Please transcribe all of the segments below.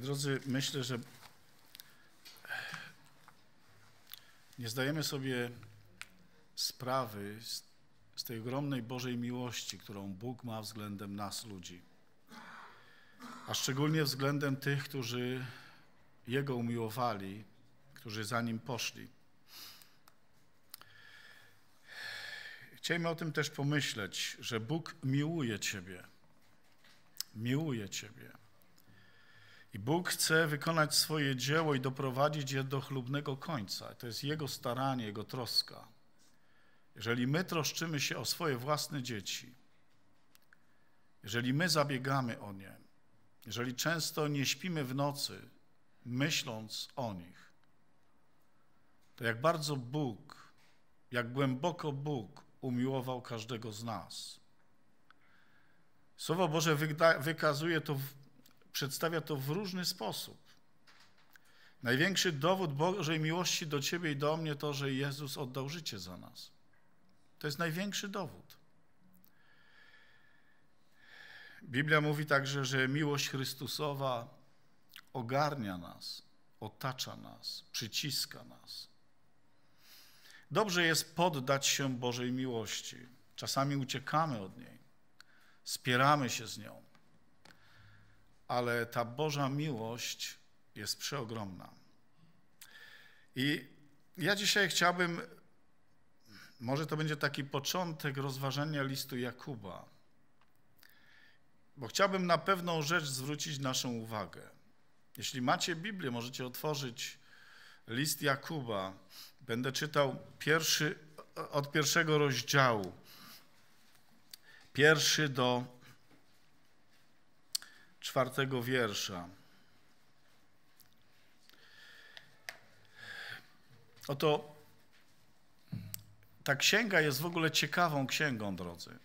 drodzy, myślę, że nie zdajemy sobie sprawy z, z tej ogromnej Bożej miłości, którą Bóg ma względem nas, ludzi, a szczególnie względem tych, którzy Jego umiłowali, którzy za Nim poszli. Chcielibyśmy o tym też pomyśleć, że Bóg miłuje Ciebie. Miłuje Ciebie. I Bóg chce wykonać swoje dzieło i doprowadzić je do chlubnego końca. To jest Jego staranie, Jego troska. Jeżeli my troszczymy się o swoje własne dzieci, jeżeli my zabiegamy o nie, jeżeli często nie śpimy w nocy, myśląc o nich, to jak bardzo Bóg, jak głęboko Bóg umiłował każdego z nas. Słowo Boże wykazuje to w przedstawia to w różny sposób. Największy dowód Bożej miłości do ciebie i do mnie to, że Jezus oddał życie za nas. To jest największy dowód. Biblia mówi także, że miłość Chrystusowa ogarnia nas, otacza nas, przyciska nas. Dobrze jest poddać się Bożej miłości. Czasami uciekamy od niej, spieramy się z nią ale ta Boża miłość jest przeogromna. I ja dzisiaj chciałbym, może to będzie taki początek rozważania listu Jakuba, bo chciałbym na pewną rzecz zwrócić naszą uwagę. Jeśli macie Biblię, możecie otworzyć list Jakuba. Będę czytał pierwszy, od pierwszego rozdziału, pierwszy do czwartego wiersza. Oto ta księga jest w ogóle ciekawą księgą, drodzy.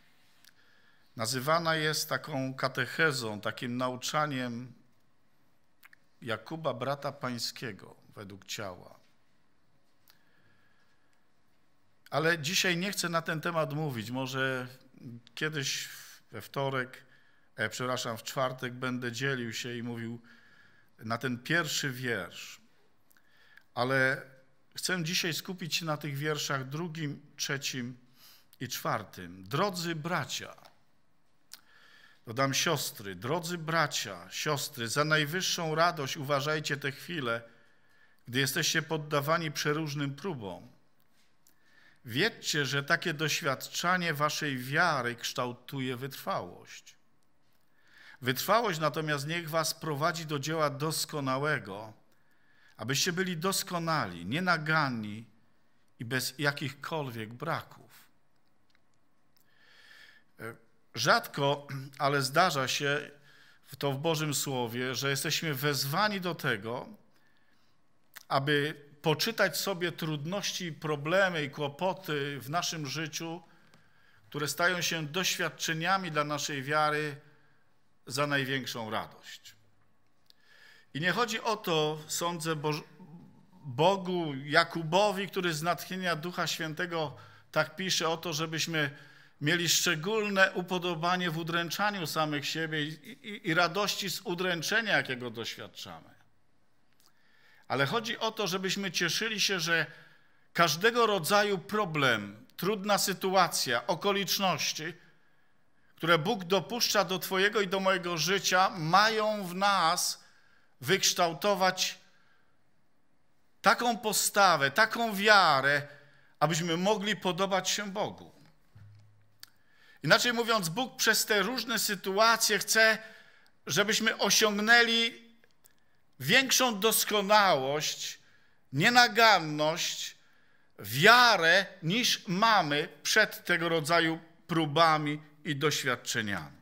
Nazywana jest taką katechezą, takim nauczaniem Jakuba, brata pańskiego, według ciała. Ale dzisiaj nie chcę na ten temat mówić. Może kiedyś we wtorek e, przepraszam, w czwartek będę dzielił się i mówił na ten pierwszy wiersz. Ale chcę dzisiaj skupić się na tych wierszach drugim, trzecim i czwartym. Drodzy bracia, dodam siostry, drodzy bracia, siostry, za najwyższą radość uważajcie te chwile, gdy jesteście poddawani przeróżnym próbom. Wiedzcie, że takie doświadczanie waszej wiary kształtuje wytrwałość. Wytrwałość natomiast niech was prowadzi do dzieła doskonałego, abyście byli doskonali, nienaganni i bez jakichkolwiek braków. E, rzadko, ale zdarza się to w Bożym Słowie, że jesteśmy wezwani do tego, aby poczytać sobie trudności, problemy i kłopoty w naszym życiu, które stają się doświadczeniami dla naszej wiary, za największą radość. I nie chodzi o to, sądzę, Bogu, Jakubowi, który z natchnienia Ducha Świętego tak pisze o to, żebyśmy mieli szczególne upodobanie w udręczaniu samych siebie i, i, i, radości z udręczenia, jakiego doświadczamy. Ale chodzi o to, żebyśmy cieszyli się, że każdego rodzaju problem, trudna sytuacja, okoliczności które Bóg dopuszcza do Twojego i do mojego życia, mają w nas wykształtować taką postawę, taką wiarę, abyśmy mogli podobać się Bogu. Inaczej mówiąc, Bóg przez te różne sytuacje chce, żebyśmy osiągnęli większą doskonałość, nienaganność, wiarę niż mamy przed tego rodzaju próbami i doświadczeniami.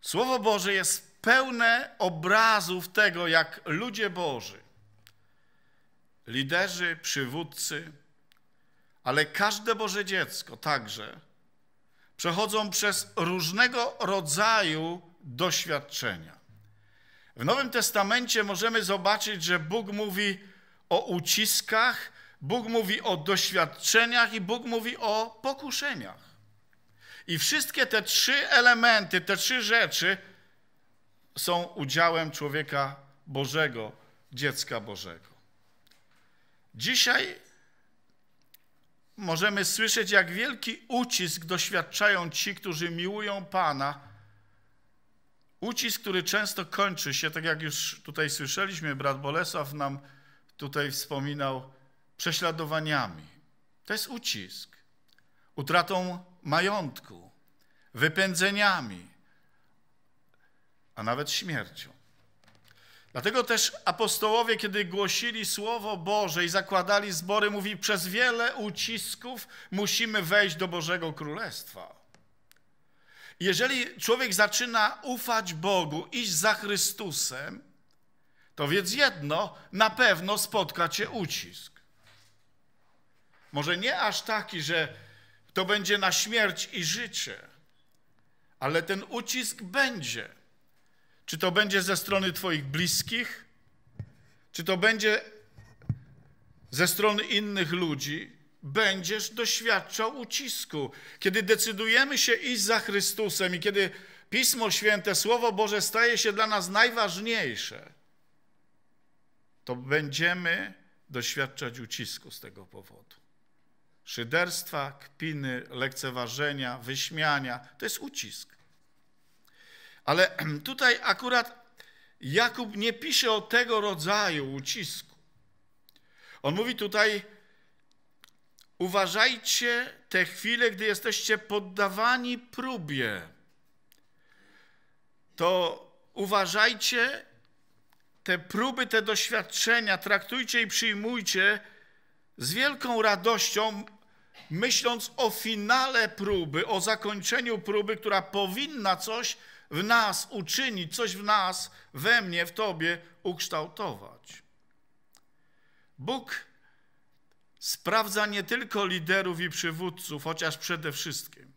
Słowo Boże jest pełne obrazów tego, jak ludzie Boży, liderzy, przywódcy, ale każde Boże dziecko także przechodzą przez różnego rodzaju doświadczenia. W Nowym Testamencie możemy zobaczyć, że Bóg mówi o uciskach, Bóg mówi o doświadczeniach i Bóg mówi o pokuszeniach. I wszystkie te trzy elementy, te trzy rzeczy są udziałem człowieka Bożego, dziecka Bożego. Dzisiaj możemy słyszeć, jak wielki ucisk doświadczają ci, którzy miłują Pana. Ucisk, który często kończy się, tak jak już tutaj słyszeliśmy, brat Bolesław nam tutaj wspominał, prześladowaniami. To jest ucisk, utratą majątku, wypędzeniami, a nawet śmiercią. Dlatego też apostołowie, kiedy głosili Słowo Boże i zakładali zbory, mówi, przez wiele ucisków musimy wejść do Bożego Królestwa. Jeżeli człowiek zaczyna ufać Bogu, iść za Chrystusem, to wiedz jedno, na pewno spotka cię ucisk. Może nie aż taki, że to będzie na śmierć i życie. Ale ten ucisk będzie. Czy to będzie ze strony Twoich bliskich, czy to będzie ze strony innych ludzi, będziesz doświadczał ucisku. Kiedy decydujemy się iść za Chrystusem i kiedy Pismo Święte, Słowo Boże staje się dla nas najważniejsze, to będziemy doświadczać ucisku z tego powodu szyderstwa, kpiny, lekceważenia, wyśmiania. To jest ucisk. Ale tutaj akurat Jakub nie pisze o tego rodzaju ucisku. On mówi tutaj, uważajcie te chwile, gdy jesteście poddawani próbie. To uważajcie te próby, te doświadczenia, traktujcie i przyjmujcie z wielką radością, myśląc o finale próby, o zakończeniu próby, która powinna coś w nas uczynić, coś w nas, we mnie, w Tobie ukształtować. Bóg sprawdza nie tylko liderów i przywódców, chociaż przede wszystkim.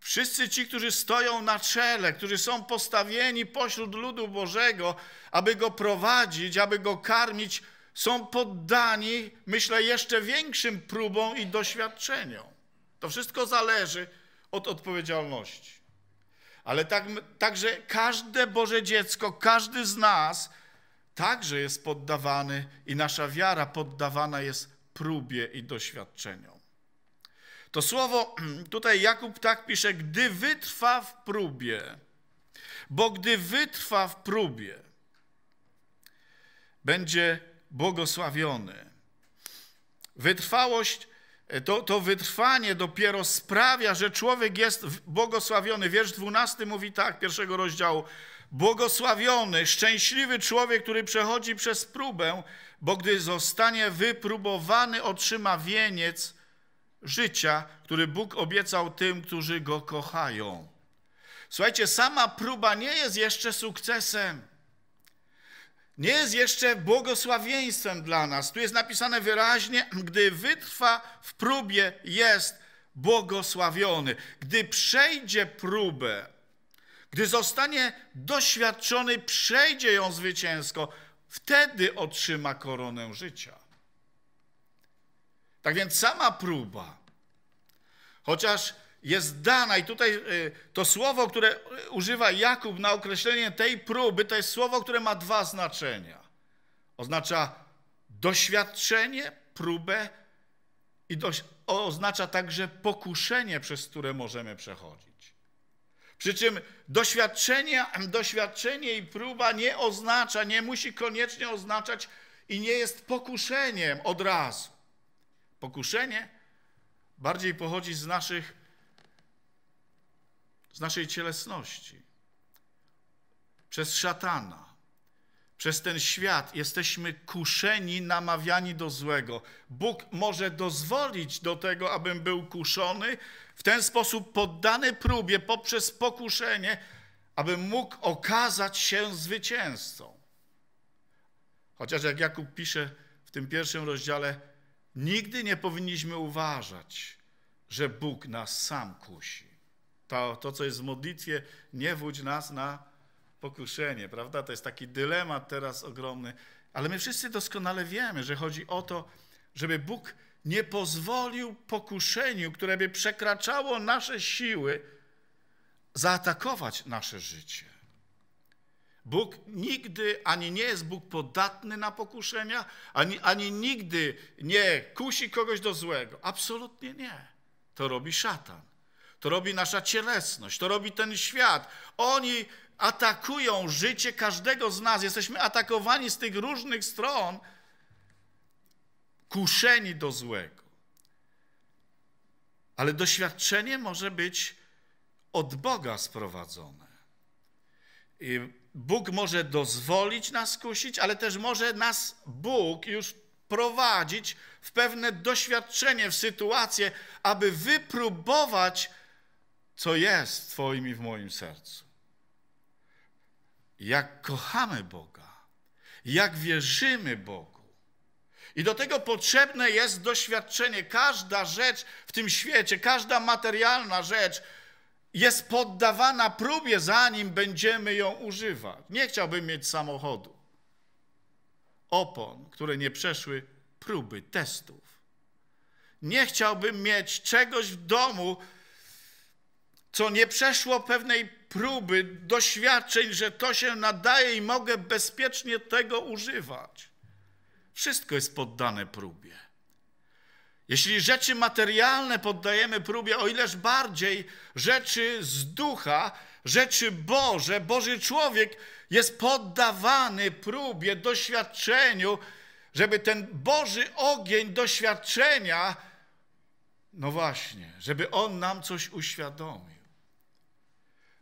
Wszyscy ci, którzy stoją na czele, którzy są postawieni pośród ludu Bożego, aby go prowadzić, aby go karmić, są poddani, myślę, jeszcze większym próbom i doświadczeniom. To wszystko zależy od odpowiedzialności. Ale tak, także każde Boże dziecko, każdy z nas także jest poddawany i nasza wiara poddawana jest próbie i doświadczeniom. To słowo tutaj Jakub tak pisze, gdy wytrwa w próbie, bo gdy wytrwa w próbie, będzie błogosławiony. Wytrwałość, e, to, to wytrwanie dopiero sprawia, że człowiek jest błogosławiony. Wiersz 12 mówi tak, pierwszego rozdziału. Błogosławiony, szczęśliwy człowiek, który przechodzi przez próbę, bo gdy zostanie wypróbowany, otrzyma wieniec życia, który Bóg obiecał tym, którzy go kochają. Słuchajcie, sama próba nie jest jeszcze sukcesem nie jest jeszcze błogosławieństwem dla nas. Tu jest napisane wyraźnie, gdy wytrwa w próbie, jest błogosławiony. Gdy przejdzie próbę, gdy zostanie doświadczony, przejdzie ją zwycięsko, wtedy otrzyma koronę życia. Tak więc sama próba, chociaż jest dana. I tutaj y, to słowo, które y, używa Jakub na określenie tej próby, to jest słowo, które ma dwa znaczenia. Oznacza doświadczenie, próbę i oznacza także pokuszenie, przez które możemy przechodzić. Przy czym doświadczenie, doświadczenie i próba nie oznacza, nie musi koniecznie oznaczać i nie jest pokuszeniem od razu. Pokuszenie bardziej pochodzi z naszych z naszej cielesności, przez szatana, przez ten świat jesteśmy kuszeni, namawiani do złego. Bóg może dozwolić do tego, abym był kuszony, w ten sposób poddany próbie poprzez pokuszenie, abym mógł okazać się zwycięzcą. Chociaż jak Jakub pisze w tym pierwszym rozdziale, nigdy nie powinniśmy uważać, że Bóg nas sam kusi to, to, co jest w modlitwie, nie wódź nas na pokuszenie, prawda? To jest taki dylemat teraz ogromny. Ale my wszyscy doskonale wiemy, że chodzi o to, żeby Bóg nie pozwolił pokuszeniu, które by przekraczało nasze siły, zaatakować nasze życie. Bóg nigdy ani nie jest Bóg podatny na pokuszenia, ani, ani nigdy nie kusi kogoś do złego. Absolutnie nie. To robi szatan to robi nasza cielesność, to robi ten świat. Oni atakują życie każdego z nas. Jesteśmy atakowani z tych różnych stron, kuszeni do złego. Ale doświadczenie może być od Boga sprowadzone. I Bóg może dozwolić nas kusić, ale też może nas Bóg już prowadzić w pewne doświadczenie, w sytuację, aby wypróbować, co jest w Twoim i w moim sercu. Jak kochamy Boga, jak wierzymy Bogu. I do tego potrzebne jest doświadczenie. Każda rzecz w tym świecie, każda materialna rzecz jest poddawana próbie, zanim będziemy ją używać. Nie chciałbym mieć samochodu, opon, które nie przeszły próby, testów. Nie chciałbym mieć czegoś w domu, co nie przeszło pewnej próby, doświadczeń, że to się nadaje i mogę bezpiecznie tego używać. Wszystko jest poddane próbie. Jeśli rzeczy materialne poddajemy próbie, o ileż bardziej rzeczy z ducha, rzeczy Boże, Boży człowiek jest poddawany próbie, doświadczeniu, żeby ten Boży ogień doświadczenia, no właśnie, żeby on nam coś uświadomił.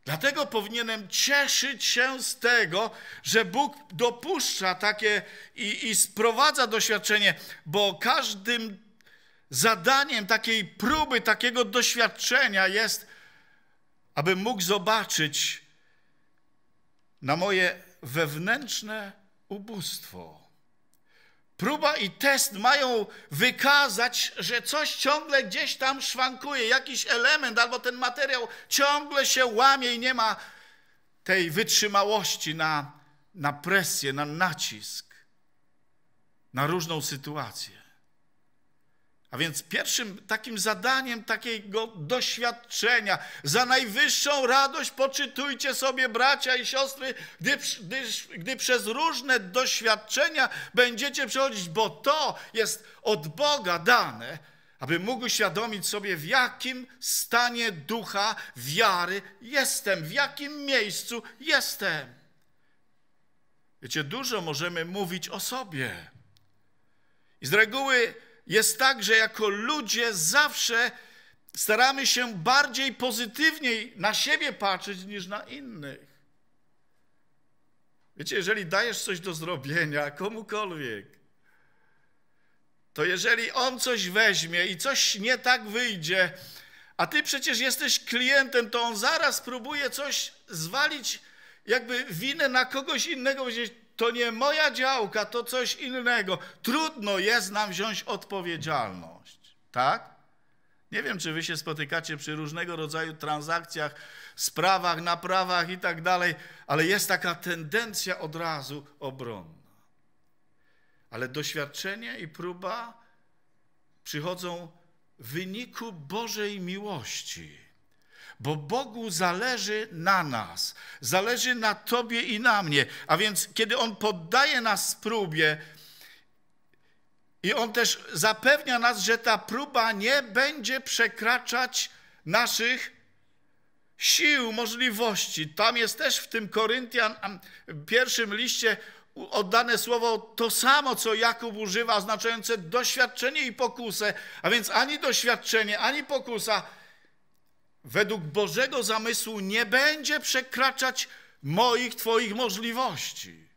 Dlatego powinienem cieszyć się z tego, że Bóg dopuszcza takie i, i sprowadza doświadczenie, bo każdym zadaniem takiej próby, takiego doświadczenia jest, aby mógł zobaczyć na moje wewnętrzne ubóstwo. Próba i test mają wykazać, że coś ciągle gdzieś tam szwankuje, jakiś element albo ten materiał ciągle się łamie i nie ma tej wytrzymałości na, na presję, na nacisk, na różną sytuację. A więc pierwszym takim zadaniem takiego doświadczenia, za najwyższą radość poczytujcie sobie bracia i siostry, gdy, gdy, gdy przez różne doświadczenia będziecie przechodzić, bo to jest od Boga dane, aby mógł świadomić sobie, w jakim stanie ducha wiary jestem, w jakim miejscu jestem. Wiecie, dużo możemy mówić o sobie. I z reguły jest tak, że jako ludzie zawsze staramy się bardziej pozytywniej na siebie patrzeć niż na innych. Wiecie, jeżeli dajesz coś do zrobienia komukolwiek, to jeżeli on coś weźmie i coś nie tak wyjdzie, a ty przecież jesteś klientem, to on zaraz próbuje coś zwalić, jakby winę na kogoś innego, powiedzieć, to nie moja działka, to coś innego. Trudno jest nam wziąć odpowiedzialność. Tak? Nie wiem, czy wy się spotykacie przy różnego rodzaju transakcjach, sprawach, naprawach i tak dalej, ale jest taka tendencja od razu obronna. Ale doświadczenie i próba przychodzą w wyniku Bożej miłości bo Bogu zależy na nas, zależy na Tobie i na mnie. A więc, kiedy On poddaje nas próbie, i On też zapewnia nas, że ta próba nie będzie przekraczać naszych sił, możliwości. Tam jest też w tym Koryntian, w pierwszym liście oddane słowo to samo, co Jakub używa, oznaczające doświadczenie i pokusę. A więc ani doświadczenie, ani pokusa według Bożego zamysłu nie będzie przekraczać moich, Twoich możliwości.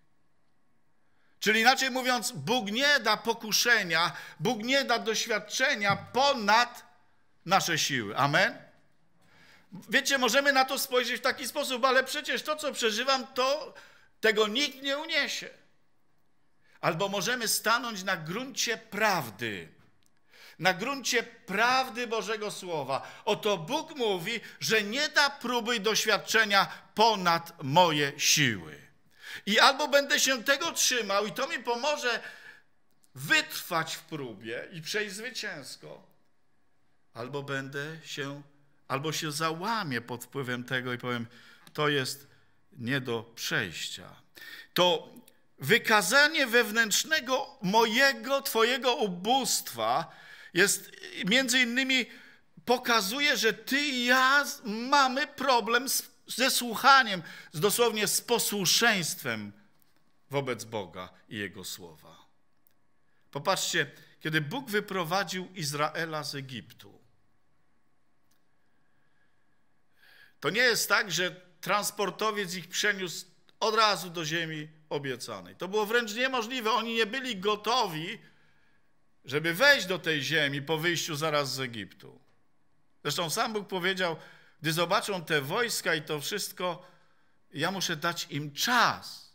Czyli inaczej mówiąc, Bóg nie da pokuszenia, Bóg nie da doświadczenia ponad nasze siły. Amen? Wiecie, możemy na to spojrzeć w taki sposób, ale przecież to, co przeżywam, to tego nikt nie uniesie. Albo możemy stanąć na gruncie prawdy na gruncie prawdy Bożego Słowa. Oto Bóg mówi, że nie da próby i doświadczenia ponad moje siły. I albo będę się tego trzymał i to mi pomoże wytrwać w próbie i przejść zwycięsko, albo będę się, albo się załamię pod wpływem tego i powiem, to jest nie do przejścia. To wykazanie wewnętrznego mojego, Twojego ubóstwa jest między innymi pokazuje, że ty i ja mamy problem z, ze słuchaniem, z dosłownie z posłuszeństwem wobec Boga i Jego słowa. Popatrzcie, kiedy Bóg wyprowadził Izraela z Egiptu, to nie jest tak, że transportowiec ich przeniósł od razu do ziemi obiecanej. To było wręcz niemożliwe. Oni nie byli gotowi żeby wejść do tej ziemi po wyjściu zaraz z Egiptu. Zresztą sam Bóg powiedział, gdy zobaczą te wojska i to wszystko, ja muszę dać im czas.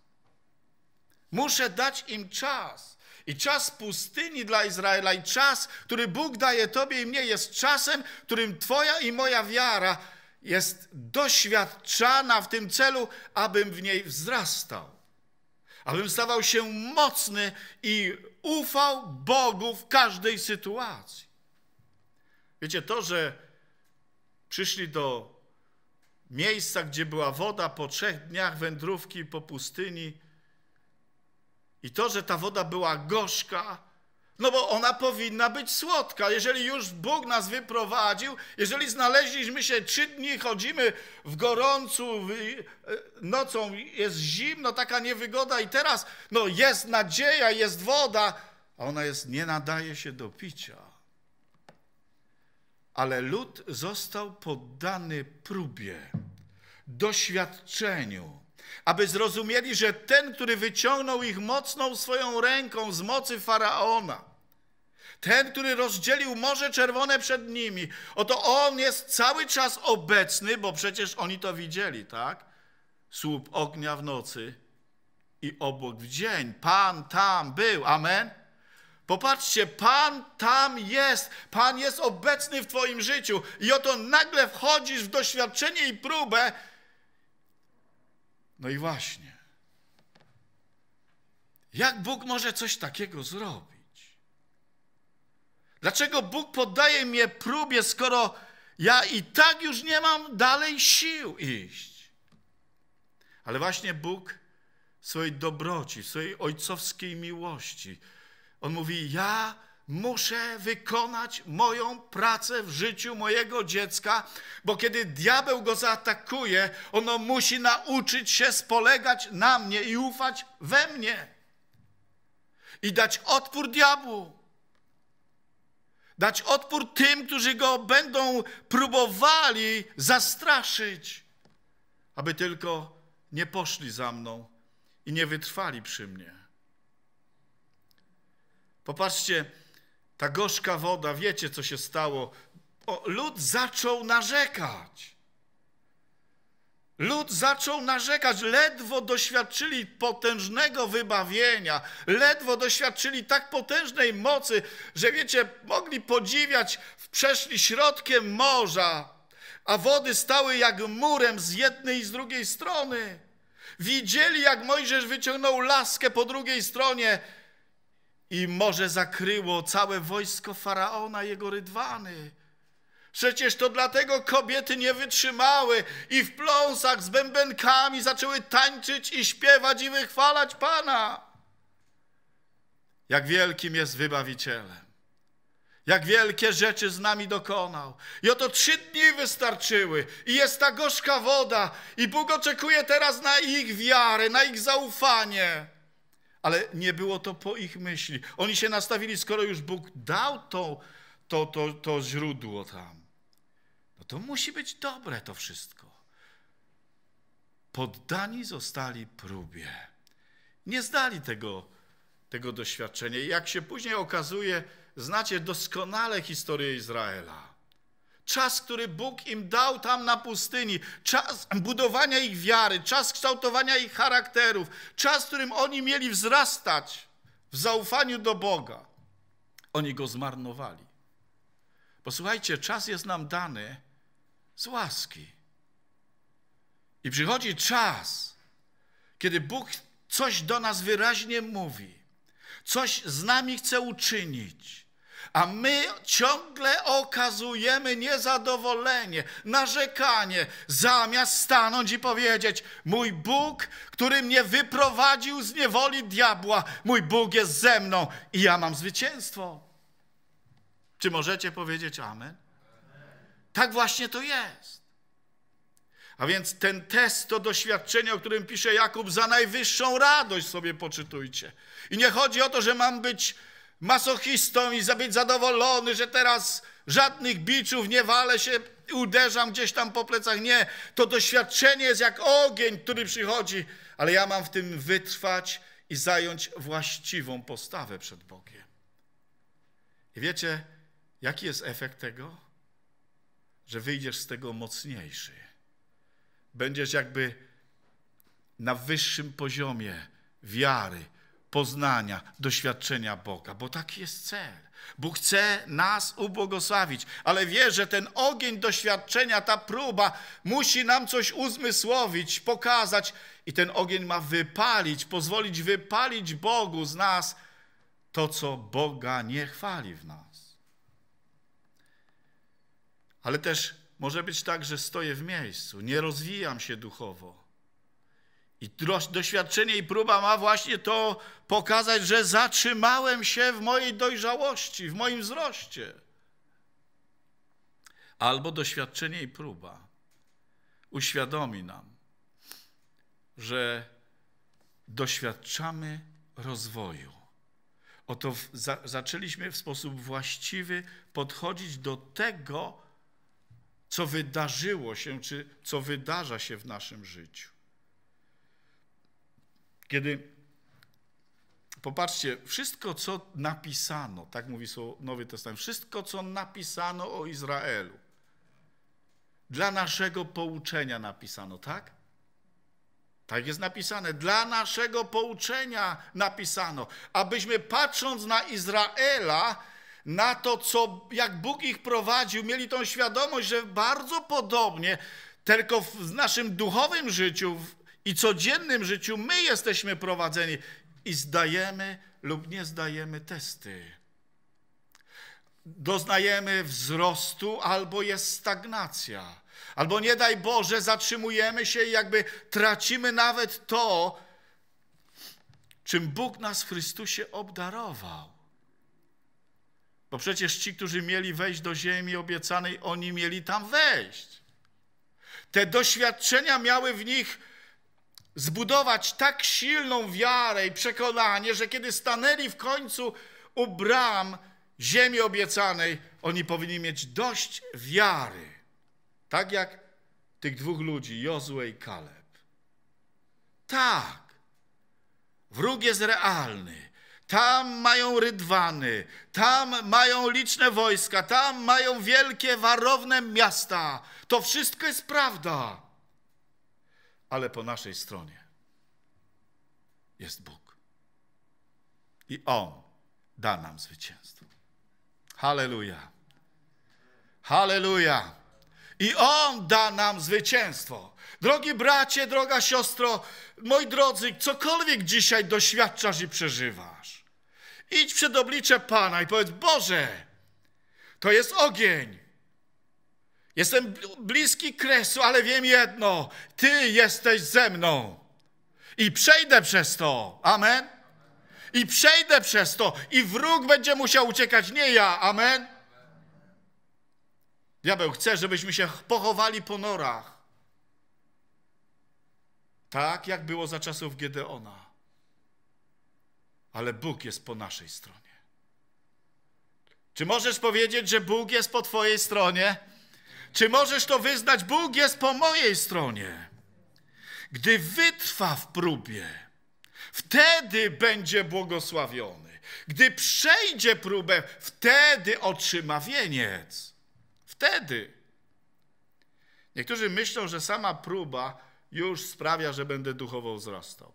Muszę dać im czas. I czas pustyni dla Izraela, i czas, który Bóg daje Tobie i mnie, jest czasem, którym Twoja i moja wiara jest doświadczana w tym celu, abym w niej wzrastał abym stawał się mocny i ufał Bogu w każdej sytuacji. Wiecie, to, że przyszli do miejsca, gdzie była woda po trzech dniach wędrówki po pustyni i to, że ta woda była gorzka, no bo ona powinna być słodka. Jeżeli już Bóg nas wyprowadził, jeżeli znaleźliśmy się trzy dni, chodzimy w gorącu, e, nocą jest zimno, taka niewygoda i teraz no jest nadzieja, jest woda, a ona jest, nie nadaje się do picia. Ale lud został poddany próbie, doświadczeniu aby zrozumieli, że ten, który wyciągnął ich mocną swoją ręką z mocy faraona, ten, który rozdzielił Morze Czerwone przed nimi. Oto on jest cały czas obecny, bo przecież oni to widzieli, tak? Słup ognia w nocy i obłok w dzień. Pan tam był. Amen. Popatrzcie, Pan tam jest, Pan jest obecny w Twoim życiu i oto nagle wchodzisz w doświadczenie i próbę. No i właśnie, jak Bóg może coś takiego zrobić? Dlaczego Bóg poddaje mnie próbie, skoro ja i tak już nie mam dalej sił iść? Ale właśnie Bóg w swojej dobroci, w swojej ojcowskiej miłości, On mówi, ja muszę wykonać moją pracę w życiu mojego dziecka, bo kiedy diabeł go zaatakuje, ono musi nauczyć się spolegać na mnie i ufać we mnie i dać odpór diabłu dać odpór tym, którzy go będą próbowali zastraszyć, aby tylko nie poszli za mną i nie wytrwali przy mnie. Popatrzcie, ta gorzka woda, wiecie co się stało. O, lud zaczął narzekać. Lud zaczął narzekać, ledwo doświadczyli potężnego wybawienia, ledwo doświadczyli tak potężnej mocy, że wiecie, mogli podziwiać, przeszli środkiem morza, a wody stały jak murem z jednej i z drugiej strony. Widzieli, jak Mojżesz wyciągnął laskę po drugiej stronie i morze zakryło całe wojsko faraona, jego rydwany. Przecież to dlatego kobiety nie wytrzymały i w pląsach z bębenkami zaczęły tańczyć i śpiewać i wychwalać Pana. Jak wielkim jest wybawicielem. Jak wielkie rzeczy z nami dokonał. I oto trzy dni wystarczyły, i jest ta gorzka woda, i Bóg oczekuje teraz na ich wiarę, na ich zaufanie. Ale nie było to po ich myśli. Oni się nastawili, skoro już Bóg dał to, to, to, to źródło tam. To musi być dobre to wszystko. Poddani zostali próbie. Nie zdali tego, tego doświadczenia. I jak się później okazuje, znacie doskonale historię Izraela. Czas, który Bóg im dał tam na pustyni, czas budowania ich wiary, czas kształtowania ich charakterów, czas, w którym oni mieli wzrastać w zaufaniu do Boga. Oni go zmarnowali. Posłuchajcie, czas jest nam dany z łaski. I przychodzi czas, kiedy Bóg coś do nas wyraźnie mówi, coś z nami chce uczynić, a my ciągle okazujemy niezadowolenie, narzekanie, zamiast stanąć i powiedzieć: Mój Bóg, który mnie wyprowadził z niewoli diabła, mój Bóg jest ze mną i ja mam zwycięstwo. Czy możecie powiedzieć Amen? Tak właśnie to jest. A więc ten test, to doświadczenie, o którym pisze Jakub, za najwyższą radość sobie poczytujcie. I nie chodzi o to, że mam być masochistą i być zadowolony, że teraz żadnych biczów nie walę się, uderzam gdzieś tam po plecach. Nie, to doświadczenie jest jak ogień, który przychodzi, ale ja mam w tym wytrwać i zająć właściwą postawę przed Bogiem. I wiecie, jaki jest efekt tego? że wyjdziesz z tego mocniejszy. Będziesz jakby na wyższym poziomie wiary, poznania, doświadczenia Boga, bo taki jest cel. Bóg chce nas ubłogosławić, ale wie, że ten ogień doświadczenia, ta próba musi nam coś uzmysłowić, pokazać i ten ogień ma wypalić, pozwolić wypalić Bogu z nas to, co Boga nie chwali w nas. Ale też może być tak, że stoję w miejscu, nie rozwijam się duchowo. I doświadczenie i próba ma właśnie to pokazać, że zatrzymałem się w mojej dojrzałości, w moim wzroście. Albo doświadczenie i próba uświadomi nam, że doświadczamy rozwoju. Oto w, za, zaczęliśmy w sposób właściwy podchodzić do tego, co wydarzyło się, czy co wydarza się w naszym życiu. Kiedy popatrzcie, wszystko co napisano, tak mówi Nowy Testament, wszystko co napisano o Izraelu, dla naszego pouczenia napisano, tak? Tak jest napisane. Dla naszego pouczenia napisano, abyśmy patrząc na Izraela, na to, co, jak Bóg ich prowadził, mieli tą świadomość, że bardzo podobnie, tylko w naszym duchowym życiu i codziennym życiu my jesteśmy prowadzeni i zdajemy lub nie zdajemy testy. Doznajemy wzrostu albo jest stagnacja. Albo nie daj Boże, zatrzymujemy się i jakby tracimy nawet to, czym Bóg nas w Chrystusie obdarował. Bo przecież ci, którzy mieli wejść do ziemi obiecanej, oni mieli tam wejść. Te doświadczenia miały w nich zbudować tak silną wiarę i przekonanie, że kiedy stanęli w końcu u bram ziemi obiecanej, oni powinni mieć dość wiary. Tak jak tych dwóch ludzi, Jozue i Kaleb. Tak, wróg jest realny. Tam mają rydwany, tam mają liczne wojska, tam mają wielkie, warowne miasta. To wszystko jest prawda. Ale po naszej stronie jest Bóg. I On da nam zwycięstwo. Halleluja. Halleluja. I On da nam zwycięstwo. Drogi bracie, droga siostro, moi drodzy, cokolwiek dzisiaj doświadczasz i przeżywasz, Idź przed oblicze Pana i powiedz: Boże, to jest ogień. Jestem bliski kresu, ale wiem jedno: Ty jesteś ze mną. I przejdę przez to. Amen. I przejdę przez to. I wróg będzie musiał uciekać, nie ja. Amen. Diabeł chce, żebyśmy się pochowali po norach. Tak jak było za czasów Gedeona ale Bóg jest po naszej stronie. Czy możesz powiedzieć, że Bóg jest po Twojej stronie? Czy możesz to wyznać? Bóg jest po mojej stronie. Gdy wytrwa w próbie, wtedy będzie błogosławiony. Gdy przejdzie próbę, wtedy otrzyma wieniec. Wtedy. Niektórzy myślą, że sama próba już sprawia, że będę duchowo wzrastał.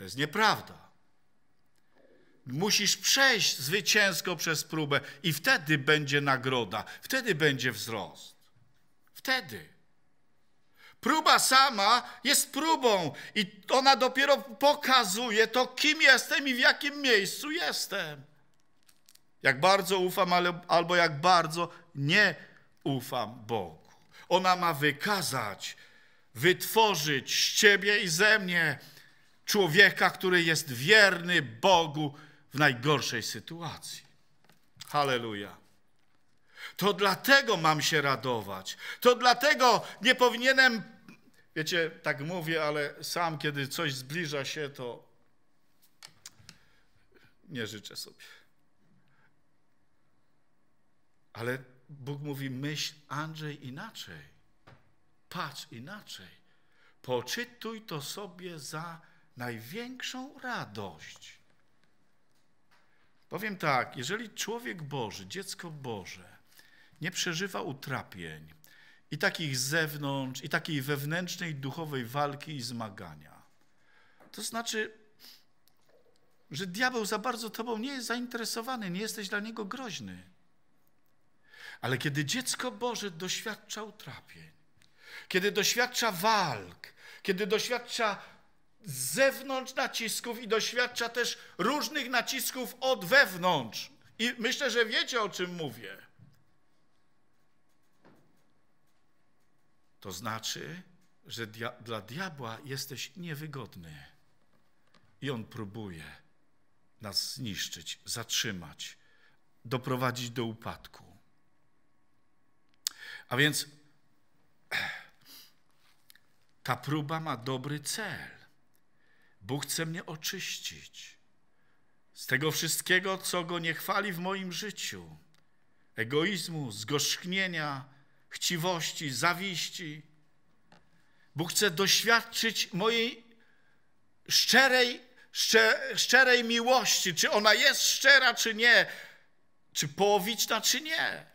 To jest nieprawda. Musisz przejść zwycięsko przez próbę i wtedy będzie nagroda, wtedy będzie wzrost. Wtedy. Próba sama jest próbą i ona dopiero pokazuje to, kim jestem i w jakim miejscu jestem. Jak bardzo ufam, albo jak bardzo nie ufam Bogu. Ona ma wykazać, wytworzyć z ciebie i ze mnie człowieka, który jest wierny Bogu w najgorszej sytuacji. Halleluja. To dlatego mam się radować. To dlatego nie powinienem, wiecie, tak mówię, ale sam, kiedy coś zbliża się, to nie życzę sobie. Ale Bóg mówi: myśl Andrzej inaczej. Patrz inaczej. Poczytuj to sobie za największą radość. Powiem tak, jeżeli człowiek Boży, dziecko Boże, nie przeżywa utrapień i takich z zewnątrz, i takiej wewnętrznej duchowej walki i zmagania, to znaczy, że diabeł za bardzo tobą nie jest zainteresowany, nie jesteś dla niego groźny. Ale kiedy dziecko Boże doświadcza utrapień, kiedy doświadcza walk, kiedy doświadcza z zewnątrz nacisków i doświadcza też różnych nacisków od wewnątrz. I myślę, że wiecie o czym mówię. To znaczy, że dia dla diabła jesteś niewygodny i on próbuje nas zniszczyć, zatrzymać, doprowadzić do upadku. A więc ta próba ma dobry cel. Bóg chce mnie oczyścić z tego wszystkiego, co Go nie chwali w moim życiu. Egoizmu, zgorzchnienia, chciwości, zawiści. Bóg chce doświadczyć mojej szczerej, szczerej miłości, czy ona jest szczera, czy nie, czy połowiczna, czy nie.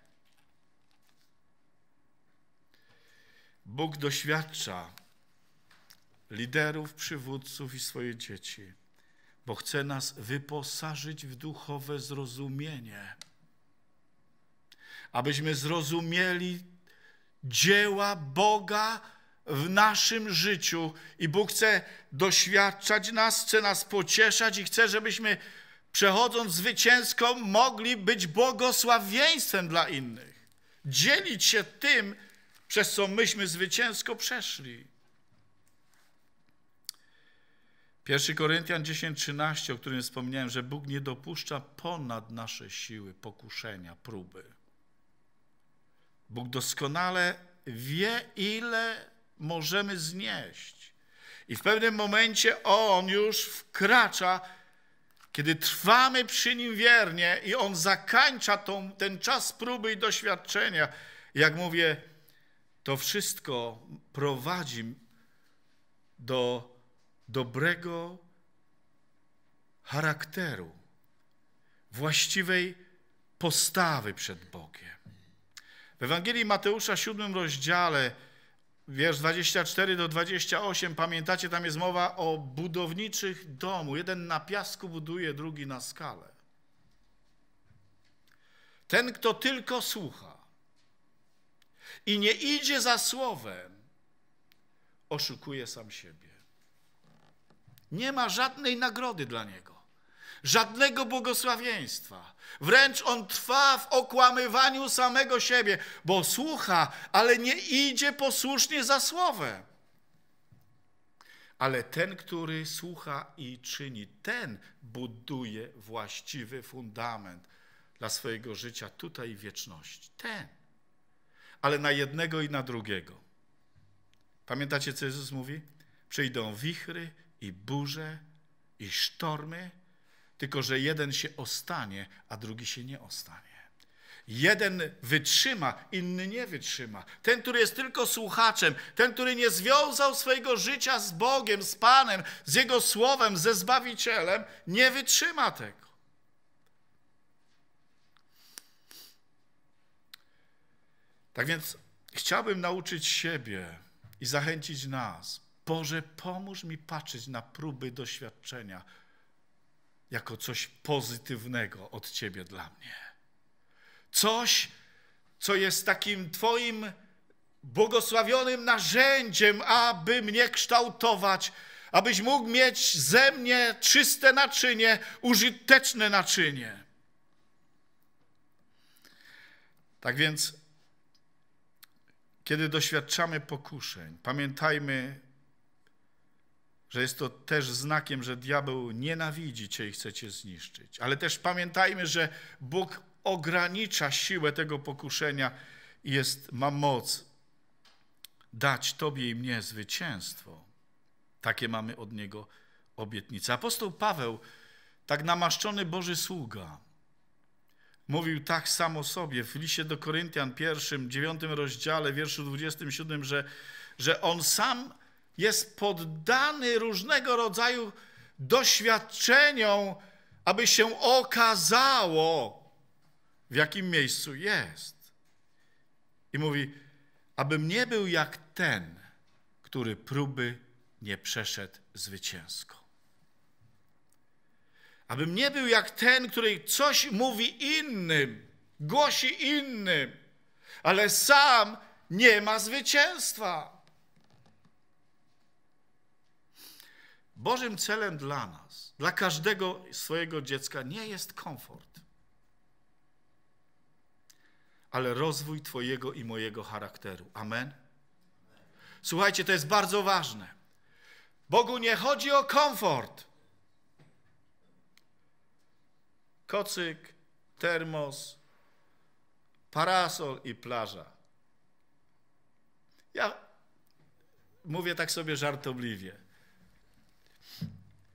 Bóg doświadcza liderów, przywódców i swoje dzieci, bo chce nas wyposażyć w duchowe zrozumienie, abyśmy zrozumieli dzieła Boga w naszym życiu i Bóg chce doświadczać nas, chce nas pocieszać i chce, żebyśmy przechodząc zwycięsko mogli być błogosławieństwem dla innych, dzielić się tym, przez co myśmy zwycięsko przeszli. 1 Koryntian 10:13, o którym wspomniałem, że Bóg nie dopuszcza ponad nasze siły pokuszenia, próby. Bóg doskonale wie, ile możemy znieść. I w pewnym momencie On już wkracza, kiedy trwamy przy Nim wiernie i On zakańcza tą, ten czas próby i doświadczenia. Jak mówię, to wszystko prowadzi do dobrego charakteru, właściwej postawy przed Bogiem. W Ewangelii Mateusza, 7 rozdziale, wiersz 24 do 28, pamiętacie, tam jest mowa o budowniczych domu. Jeden na piasku buduje, drugi na skalę. Ten, kto tylko słucha i nie idzie za słowem, oszukuje sam siebie. Nie ma żadnej nagrody dla niego, żadnego błogosławieństwa. Wręcz on trwa w okłamywaniu samego siebie, bo słucha, ale nie idzie posłusznie za słowem. Ale ten, który słucha i czyni, ten buduje właściwy fundament dla swojego życia tutaj i wieczności. Ten. Ale na jednego i na drugiego. Pamiętacie, co Jezus mówi? Przyjdą wichry, i burze, i sztormy, tylko że jeden się ostanie, a drugi się nie ostanie. Jeden wytrzyma, inny nie wytrzyma. Ten, który jest tylko słuchaczem, ten, który nie związał swojego życia z Bogiem, z Panem, z Jego Słowem, ze Zbawicielem, nie wytrzyma tego. Tak więc chciałbym nauczyć siebie i zachęcić nas, Boże, pomóż mi patrzeć na próby doświadczenia jako coś pozytywnego od Ciebie dla mnie. Coś, co jest takim Twoim błogosławionym narzędziem, aby mnie kształtować, abyś mógł mieć ze mnie czyste naczynie, użyteczne naczynie. Tak więc, kiedy doświadczamy pokuszeń, pamiętajmy że jest to też znakiem, że diabeł nienawidzi cię i chce cię zniszczyć. Ale też pamiętajmy, że Bóg ogranicza siłę tego pokuszenia i jest, ma moc dać tobie i mnie zwycięstwo. Takie mamy od niego obietnice. Apostoł Paweł, tak namaszczony Boży sługa, mówił tak samo sobie w liście do Koryntian, pierwszym, dziewiątym rozdziale, wierszu 27, że, że on sam jest poddany różnego rodzaju doświadczeniom, aby się okazało, w jakim miejscu jest. I mówi, abym nie był jak ten, który próby nie przeszedł zwycięsko. Abym nie był jak ten, który coś mówi innym, głosi innym, ale sam nie ma zwycięstwa. Bożym celem dla nas, dla każdego swojego dziecka nie jest komfort, ale rozwój Twojego i mojego charakteru. Amen? Słuchajcie, to jest bardzo ważne. Bogu nie chodzi o komfort. Kocyk, termos, parasol i plaża. Ja mówię tak sobie żartobliwie.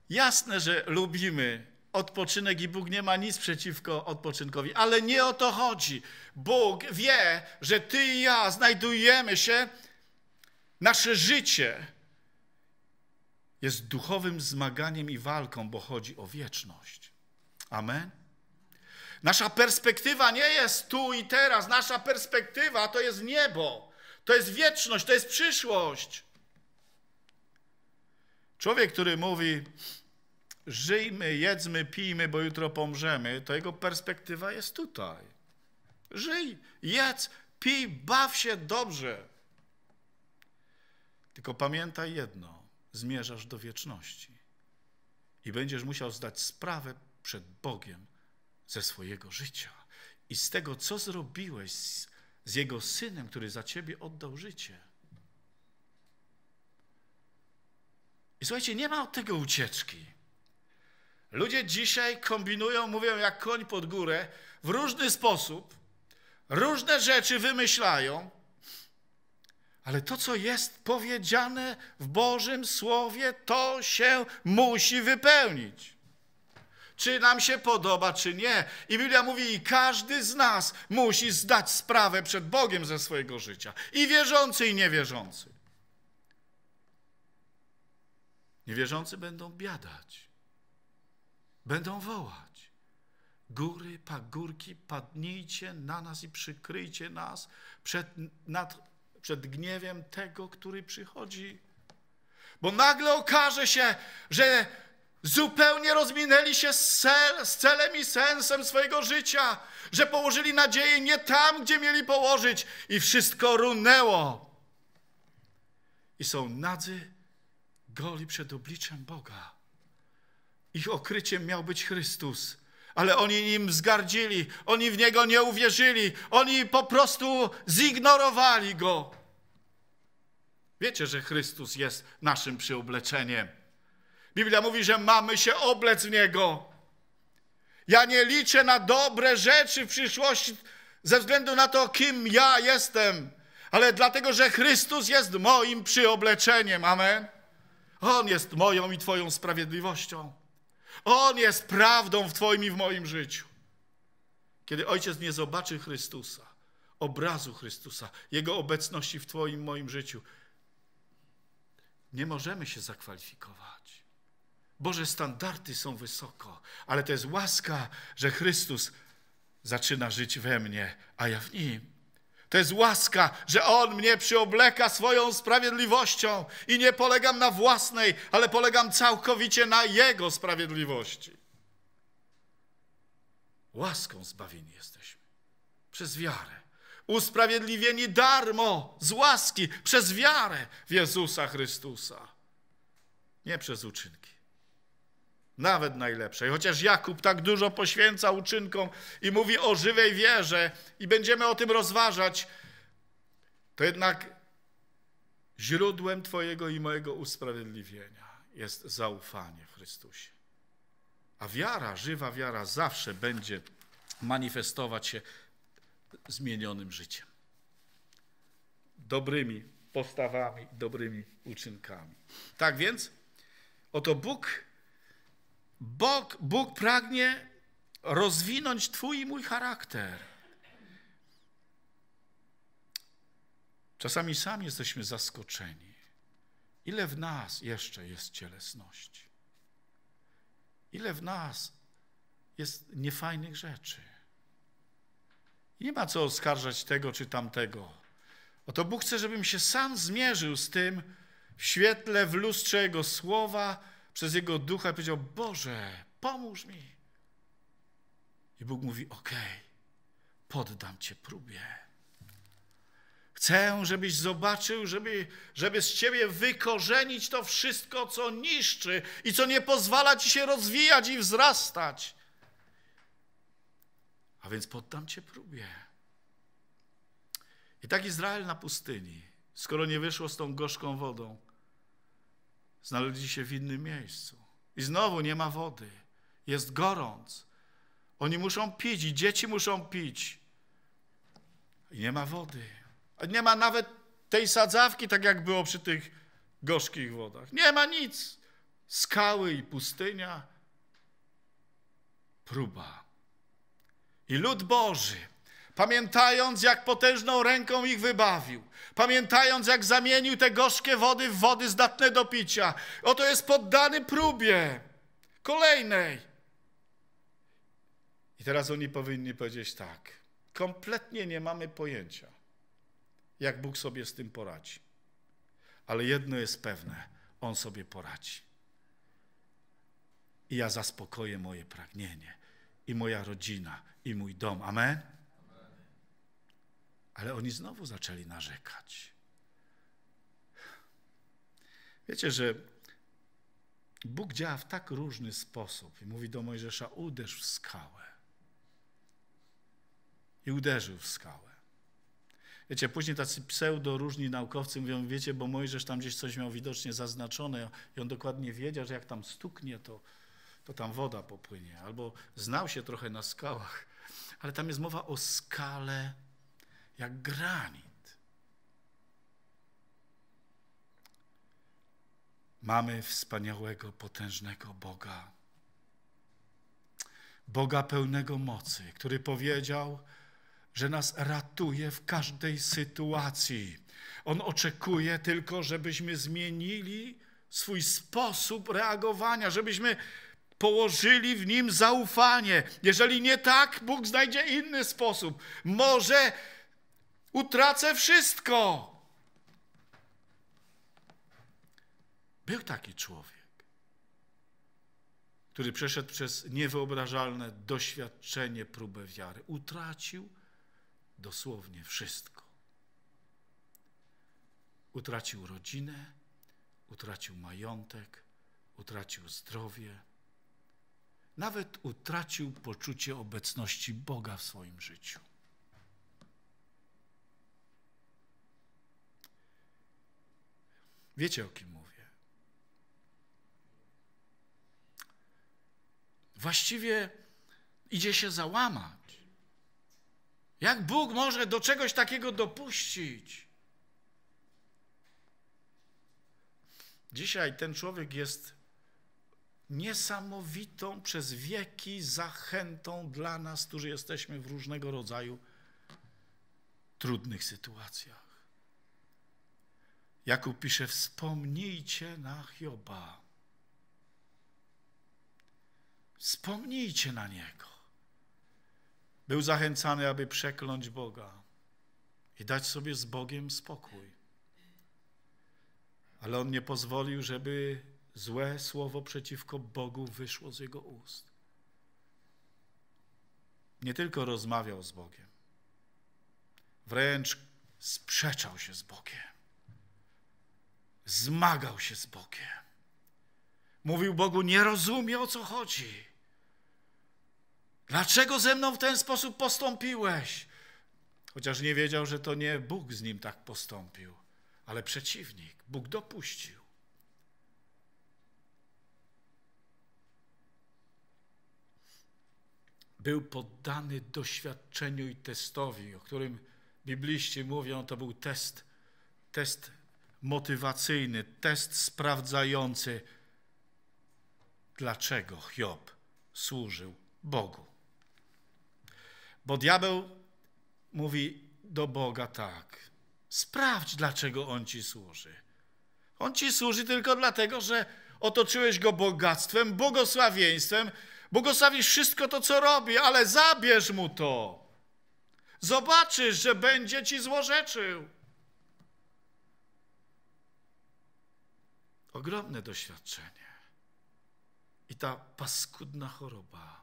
Jasne, że lubimy odpoczynek i Bóg nie ma nic przeciwko odpoczynkowi, ale nie o to chodzi. Bóg wie, że ty i ja znajdujemy się, nasze życie jest duchowym zmaganiem i walką, bo chodzi o wieczność. Amen. Nasza perspektywa nie jest tu i teraz, nasza perspektywa to jest niebo, to jest wieczność, to jest przyszłość. Człowiek, który mówi, żyjmy, jedzmy, pijmy, bo jutro pomrzemy, to jego perspektywa jest tutaj. Żyj, jedz, pij, baw się dobrze. Tylko pamiętaj jedno, zmierzasz do wieczności i będziesz musiał zdać sprawę przed Bogiem ze swojego życia i z tego, co zrobiłeś z, z Jego Synem, który za Ciebie oddał życie. I słuchajcie, nie ma od tego ucieczki. Ludzie dzisiaj kombinują, mówią jak koń pod górę, w różny sposób, różne rzeczy wymyślają, ale to, co jest powiedziane w Bożym Słowie, to się musi wypełnić. Czy nam się podoba, czy nie. I Biblia mówi, i każdy z nas musi zdać sprawę przed Bogiem ze swojego życia. I wierzący, i niewierzący. Niewierzący będą biadać, będą wołać. Góry, pagórki, padnijcie na nas i przykryjcie nas przed, nad, przed gniewem tego, który przychodzi. Bo nagle okaże się, że zupełnie rozminęli się z, cel, z celem i sensem swojego życia, że położyli nadzieję nie tam, gdzie mieli położyć i wszystko runęło. I są nadzy goli przed obliczem Boga. Ich okryciem miał być Chrystus, ale oni nim zgardzili, oni w niego nie uwierzyli, oni po prostu zignorowali go. Wiecie, że Chrystus jest naszym przyobleczeniem. Biblia mówi, że mamy się oblec w niego. Ja nie liczę na dobre rzeczy w przyszłości ze względu na to, kim ja jestem, ale dlatego, że Chrystus jest moim przyobleczeniem. Amen. On jest moją i Twoją sprawiedliwością. On jest prawdą w Twoim i w moim życiu. Kiedy ojciec nie zobaczy Chrystusa, obrazu Chrystusa, Jego obecności w Twoim, moim życiu, nie możemy się zakwalifikować. Boże standardy są wysoko, ale to jest łaska, że Chrystus zaczyna żyć we mnie, a ja w Nim. To jest łaska, że On mnie przyobleka swoją sprawiedliwością i nie polegam na własnej, ale polegam całkowicie na Jego sprawiedliwości. Łaską zbawieni jesteśmy. Przez wiarę. Usprawiedliwieni darmo, z łaski, przez wiarę w Jezusa Chrystusa. Nie przez uczynki nawet najlepszej. Chociaż Jakub tak dużo poświęca uczynkom i mówi o żywej wierze i będziemy o tym rozważać, to jednak źródłem Twojego i mojego usprawiedliwienia jest zaufanie w Chrystusie. A wiara, żywa wiara zawsze będzie manifestować się zmienionym życiem. Dobrymi postawami, dobrymi uczynkami. Tak więc, oto Bóg Bóg, Bóg pragnie rozwinąć Twój i mój charakter. Czasami sami jesteśmy zaskoczeni, ile w nas jeszcze jest cielesności, ile w nas jest niefajnych rzeczy. Nie ma co oskarżać tego czy tamtego. Oto Bóg chce, żebym się sam zmierzył z tym w świetle, w lustrze Jego słowa, przez Jego ducha powiedział: Boże, pomóż mi. I Bóg mówi: Okej, okay, poddam Cię próbie. Chcę, żebyś zobaczył, żeby, żeby z ciebie wykorzenić to wszystko, co niszczy i co nie pozwala ci się rozwijać i wzrastać. A więc poddam cię próbie. I tak Izrael na pustyni, skoro nie wyszło z tą gorzką wodą, Znaleźli się w innym miejscu. I znowu nie ma wody. Jest gorąc. Oni muszą pić i dzieci muszą pić. I nie ma wody. nie ma nawet tej sadzawki, tak jak było przy tych gorzkich wodach. Nie ma nic. Skały i pustynia. Próba. I lud Boży pamiętając, jak potężną ręką ich wybawił, pamiętając, jak zamienił te gorzkie wody w wody zdatne do picia. Oto jest poddany próbie kolejnej. I teraz oni powinni powiedzieć tak: kompletnie nie mamy pojęcia, jak Bóg sobie z tym poradzi. Ale jedno jest pewne: On sobie poradzi. I ja zaspokoję moje pragnienie, i moja rodzina, i mój dom. Amen. Ale oni znowu zaczęli narzekać. Wiecie, że Bóg działa w tak różny sposób i mówi do Mojżesza: uderz w skałę. I uderzył w skałę. Wiecie, później tacy pseudo różni naukowcy mówią, wiecie, bo Mojżesz tam gdzieś coś miał widocznie zaznaczone i on dokładnie wiedział, że jak tam stuknie, to, to tam woda popłynie. Albo znał się trochę na skałach, ale tam jest mowa o skale jak granit. Mamy wspaniałego, potężnego Boga. Boga pełnego mocy, który powiedział, że nas ratuje w każdej sytuacji. On oczekuje tylko, żebyśmy zmienili swój sposób reagowania, żebyśmy położyli w nim zaufanie. Jeżeli nie tak, Bóg znajdzie inny sposób. Może Utracę wszystko. Był taki człowiek, który przeszedł przez niewyobrażalne doświadczenie, próbę wiary. Utracił dosłownie wszystko. Utracił rodzinę, utracił majątek, utracił zdrowie, nawet utracił poczucie obecności Boga w swoim życiu. Wiecie, o kim mówię. Właściwie idzie się załamać. Jak Bóg może do czegoś takiego dopuścić? Dzisiaj ten człowiek jest niesamowitą przez wieki zachętą dla nas, którzy jesteśmy w różnego rodzaju trudnych sytuacjach. Jakub pisze, wspomnijcie na Hioba. Wspomnijcie na niego. Był zachęcany, aby przekląć Boga i dać sobie z Bogiem spokój. Ale on nie pozwolił, żeby złe słowo przeciwko Bogu wyszło z jego ust. Nie tylko rozmawiał z Bogiem, wręcz sprzeczał się z Bogiem zmagał się z Bogiem. Mówił Bogu, nie rozumie o co chodzi. Dlaczego ze mną w ten sposób postąpiłeś? Chociaż nie wiedział, że to nie Bóg z nim tak postąpił, ale przeciwnik. Bóg dopuścił. Był poddany doświadczeniu i testowi, o którym bibliści mówią, to był test, test motywacyjny, test sprawdzający, dlaczego Hiob służył Bogu. Bo diabeł mówi do Boga tak: sprawdź, dlaczego on ci służy. On ci służy tylko dlatego, że otoczyłeś go bogactwem, błogosławieństwem, błogosławisz wszystko to, co robi, ale zabierz mu to. Zobaczysz, że będzie ci złorzeczył. Ogromne doświadczenie. I ta paskudna choroba.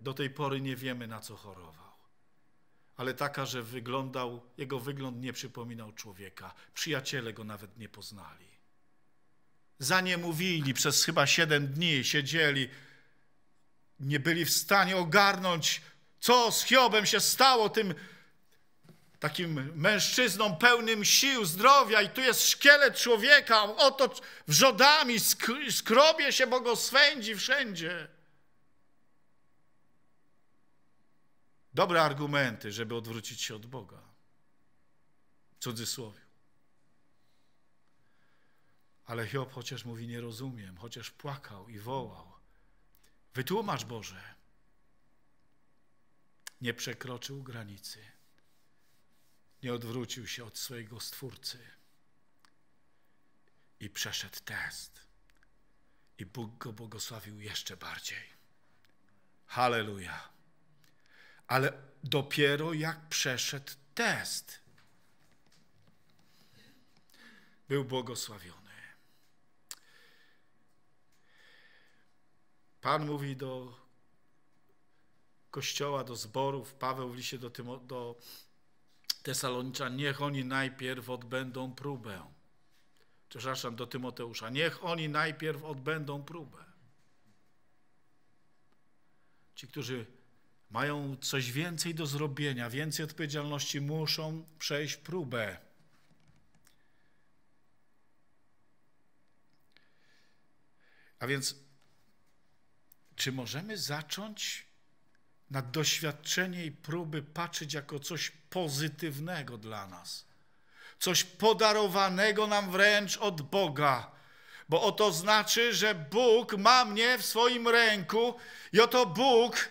Do tej pory nie wiemy, na co chorował, ale taka, że wyglądał, jego wygląd nie przypominał człowieka. Przyjaciele go nawet nie poznali. Za nie mówili przez chyba siedem dni, siedzieli, nie byli w stanie ogarnąć, co z Hiobem się stało, tym takim mężczyzną pełnym sił, zdrowia i tu jest szkielet człowieka, oto wrzodami skrobie się, bo go swędzi wszędzie. Dobre argumenty, żeby odwrócić się od Boga. W cudzysłowie. Ale Hiob chociaż mówi, nie rozumiem, chociaż płakał i wołał. Wytłumacz Boże. Nie przekroczył granicy nie odwrócił się od swojego Stwórcy i przeszedł test. I Bóg go błogosławił jeszcze bardziej. Halleluja. Ale dopiero jak przeszedł test, był błogosławiony. Pan mówi do kościoła, do zborów, Paweł w liście do, Tymo, do Tesalonicza, niech oni najpierw odbędą próbę. Przepraszam, do Tymoteusza. Niech oni najpierw odbędą próbę. Ci, którzy mają coś więcej do zrobienia, więcej odpowiedzialności, muszą przejść próbę. A więc, czy możemy zacząć na doświadczenie i próby patrzeć jako coś pozytywnego dla nas. Coś podarowanego nam wręcz od Boga, bo oto znaczy, że Bóg ma mnie w swoim ręku i oto Bóg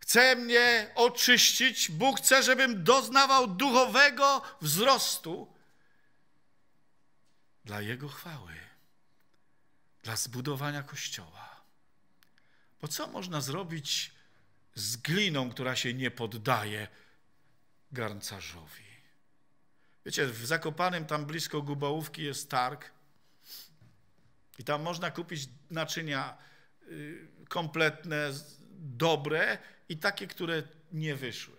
chce mnie oczyścić, Bóg chce, żebym doznawał duchowego wzrostu dla Jego chwały, dla zbudowania Kościoła. Bo co można zrobić, z gliną, która się nie poddaje garncarzowi. Wiecie, w zakopanym tam blisko Gubałówki jest targ i tam można kupić naczynia y, kompletne, dobre i takie, które nie wyszły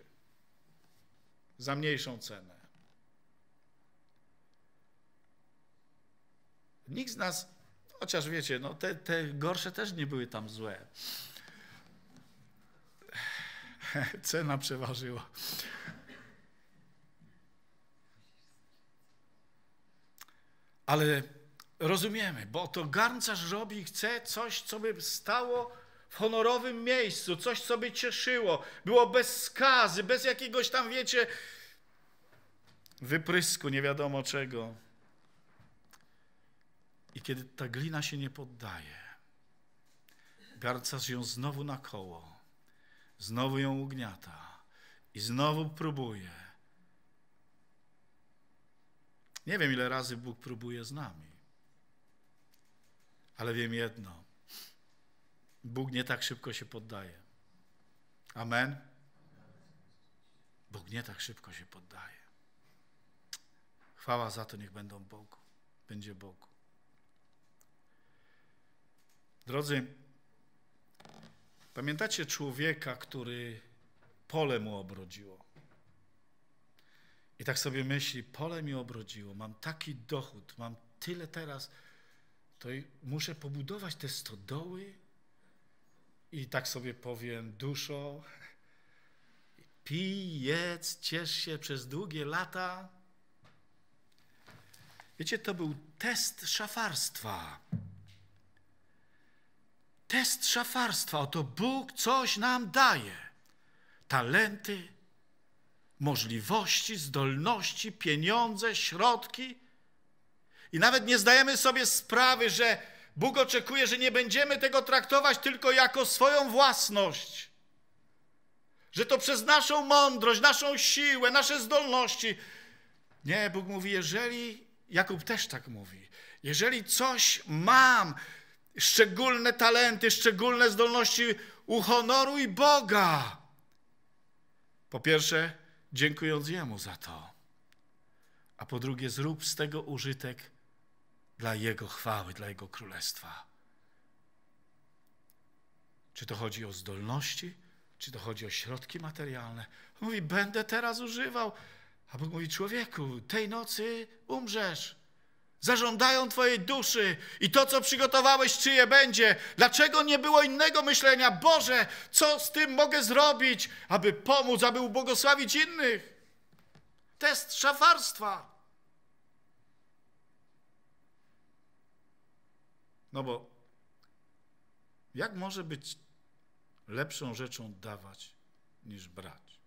za mniejszą cenę. Nikt z nas, chociaż wiecie, no te, te gorsze też nie były tam złe. Cena przeważyła. Ale rozumiemy, bo to garncarz robi, chce coś, co by stało w honorowym miejscu, coś, co by cieszyło, było bez skazy, bez jakiegoś tam, wiecie, wyprysku, nie wiadomo czego. I kiedy ta glina się nie poddaje, garncarz ją znowu na koło znowu ją ugniata i znowu próbuje. Nie wiem, ile razy Bóg próbuje z nami, ale wiem jedno: Bóg nie tak szybko się poddaje. Amen? Bóg nie tak szybko się poddaje. Chwała za to niech będą Bogu. Będzie Bogu. Drodzy, Pamiętacie człowieka, który pole mu obrodziło? I tak sobie myśli, pole mi obrodziło, mam taki dochód, mam tyle teraz, to muszę pobudować te stodoły? I tak sobie powiem, duszo, pij, jedz, ciesz się przez długie lata. Wiecie, to był test szafarstwa test szafarstwa. Oto Bóg coś nam daje. Talenty, możliwości, zdolności, pieniądze, środki. I nawet nie zdajemy sobie sprawy, że Bóg oczekuje, że nie będziemy tego traktować tylko jako swoją własność. Że to przez naszą mądrość, naszą siłę, nasze zdolności. Nie, Bóg mówi, jeżeli, Jakub też tak mówi, jeżeli coś mam, szczególne talenty, szczególne zdolności, uhonoruj Boga. Po pierwsze, dziękując Jemu za to. A po drugie, zrób z tego użytek dla Jego chwały, dla Jego królestwa. Czy to chodzi o zdolności, czy to chodzi o środki materialne? mówi, będę teraz używał. A Bóg mówi, człowieku, tej nocy umrzesz. Zażądają Twojej duszy i to, co przygotowałeś, czyje będzie. Dlaczego nie było innego myślenia? Boże, co z tym mogę zrobić, aby pomóc, aby ubłogosławić innych? Test szafarstwa. No bo jak może być lepszą rzeczą dawać niż brać?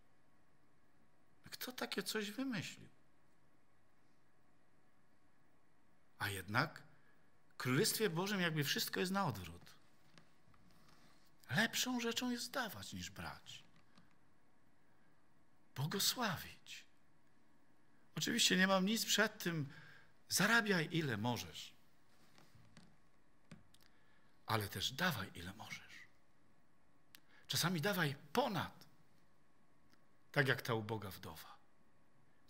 Kto takie coś wymyślił? A jednak w Królestwie Bożym jakby wszystko jest na odwrót. Lepszą rzeczą jest dawać niż brać. Błogosławić. Oczywiście nie mam nic przed tym. Zarabiaj ile możesz. Ale też dawaj ile możesz. Czasami dawaj ponad, tak jak ta uboga wdowa.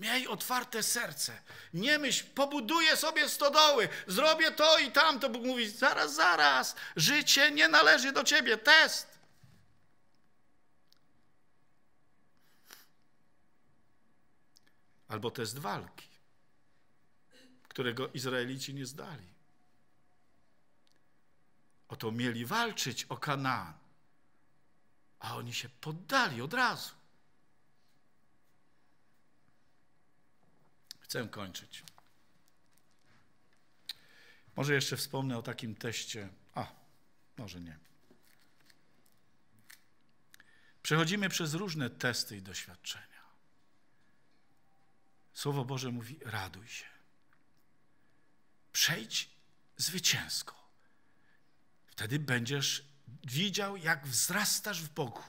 Miej otwarte serce. Nie myśl, pobuduję sobie stodoły, zrobię to i tamto. Bóg mówi, zaraz, zaraz, życie nie należy do ciebie, test. Albo test walki, którego Izraelici nie zdali. Oto mieli walczyć o Kanaan, a oni się poddali od razu. Chcę kończyć. Może jeszcze wspomnę o takim teście. A, może nie. Przechodzimy przez różne testy i doświadczenia. Słowo Boże mówi: raduj się. Przejdź zwycięsko. Wtedy będziesz widział, jak wzrastasz w Bogu.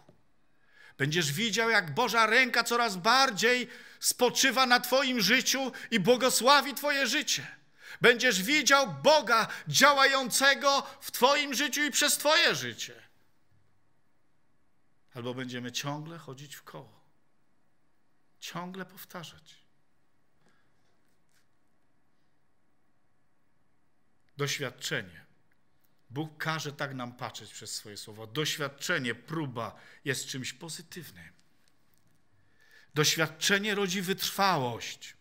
Będziesz widział, jak Boża ręka coraz bardziej spoczywa na Twoim życiu i błogosławi Twoje życie. Będziesz widział Boga działającego w Twoim życiu i przez Twoje życie. Albo będziemy ciągle chodzić w koło, ciągle powtarzać. Doświadczenie Bóg każe tak nam patrzeć przez swoje słowa. Doświadczenie, próba jest czymś pozytywnym. Doświadczenie rodzi wytrwałość.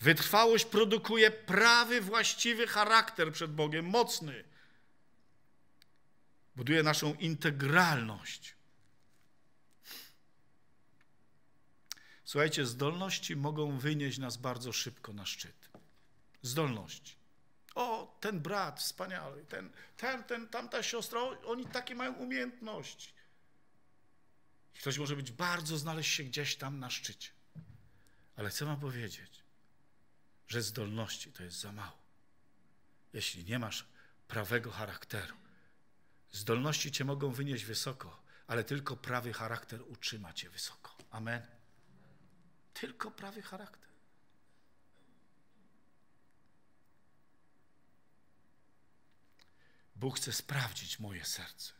Wytrwałość produkuje prawy, właściwy charakter przed Bogiem, mocny. Buduje naszą integralność. Słuchajcie, zdolności mogą wynieść nas bardzo szybko na szczyt. Zdolności. O, ten brat wspaniały, ten, ten, ten, tamta siostra, oni takie mają umiejętności. I ktoś może być bardzo, znaleźć się gdzieś tam na szczycie. Ale chcę wam powiedzieć, że zdolności to jest za mało. Jeśli nie masz prawego charakteru, zdolności cię mogą wynieść wysoko, ale tylko prawy charakter utrzyma cię wysoko. Amen. Tylko prawy charakter. Bóg chce sprawdzić moje serce,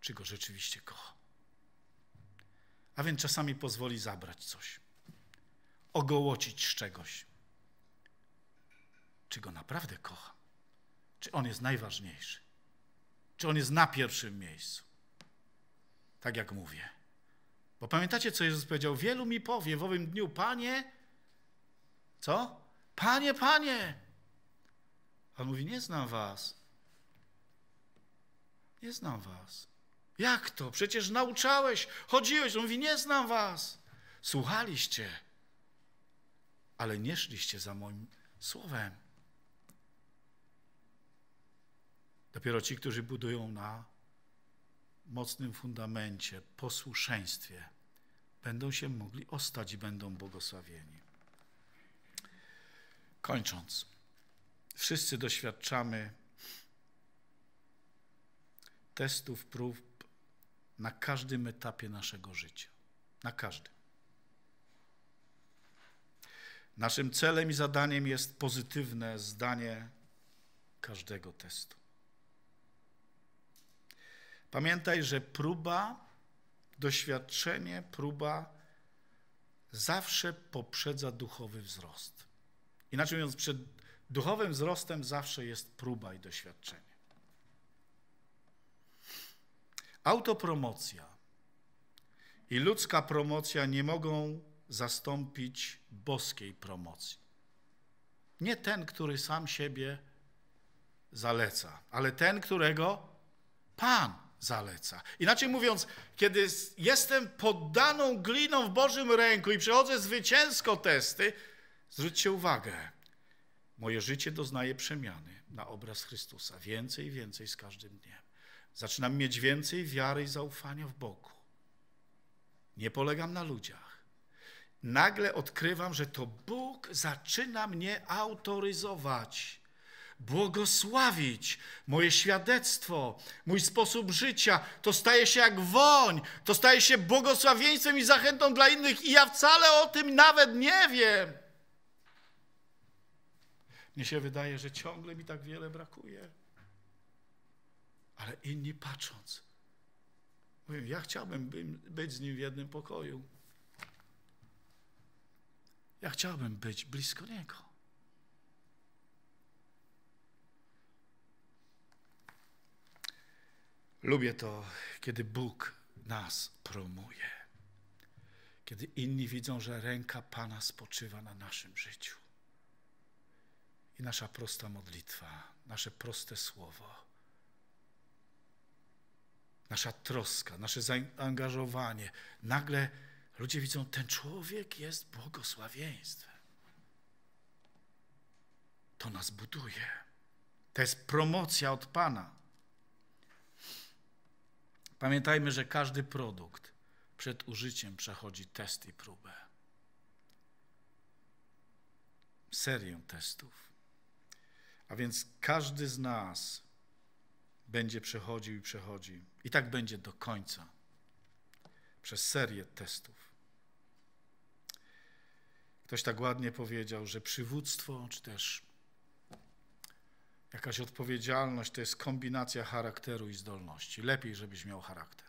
czy go rzeczywiście kocha. A więc czasami pozwoli zabrać coś, ogołocić z czegoś. Czy go naprawdę kocha? Czy on jest najważniejszy? Czy on jest na pierwszym miejscu? Tak jak mówię. Bo pamiętacie, co Jezus powiedział? Wielu mi powie w owym dniu, Panie, co? Panie, Panie! On mówi, nie znam was. Nie znam was. Jak to? Przecież nauczałeś, chodziłeś. On mówi, nie znam was. Słuchaliście, ale nie szliście za moim słowem. Dopiero ci, którzy budują na mocnym fundamencie, posłuszeństwie, będą się mogli ostać i będą błogosławieni. Kończąc, wszyscy doświadczamy testów, prób na każdym etapie naszego życia. Na każdym. Naszym celem i zadaniem jest pozytywne zdanie każdego testu. Pamiętaj, że próba, doświadczenie, próba zawsze poprzedza duchowy wzrost. Inaczej mówiąc, przed duchowym wzrostem zawsze jest próba i doświadczenie. Autopromocja i ludzka promocja nie mogą zastąpić boskiej promocji. Nie ten, który sam siebie zaleca, ale ten, którego Pan zaleca. Inaczej mówiąc, kiedy jestem poddaną gliną w Bożym ręku i przechodzę zwycięsko testy, zwróćcie uwagę, moje życie doznaje przemiany na obraz Chrystusa więcej i więcej z każdym dniem. Zaczynam mieć więcej wiary i zaufania w Bogu. Nie polegam na ludziach. Nagle odkrywam, że to Bóg zaczyna mnie autoryzować, błogosławić moje świadectwo, mój sposób życia. To staje się jak woń, to staje się błogosławieństwem i zachętą dla innych, i ja wcale o tym nawet nie wiem. Mnie się wydaje, że ciągle mi tak wiele brakuje. Ale inni patrząc, mówią, ja chciałbym być z nim w jednym pokoju. Ja chciałbym być blisko niego. Lubię to, kiedy Bóg nas promuje. Kiedy inni widzą, że ręka Pana spoczywa na naszym życiu. I nasza prosta modlitwa, nasze proste słowo nasza troska, nasze zaangażowanie. Nagle ludzie widzą, ten człowiek jest błogosławieństwem. To nas buduje. To jest promocja od Pana. Pamiętajmy, że każdy produkt przed użyciem przechodzi test i próbę. Serię testów. A więc każdy z nas będzie przechodził i przechodzi. I tak będzie do końca, przez serię testów. Ktoś tak ładnie powiedział, że przywództwo, czy też jakaś odpowiedzialność, to jest kombinacja charakteru i zdolności. Lepiej, żebyś miał charakter.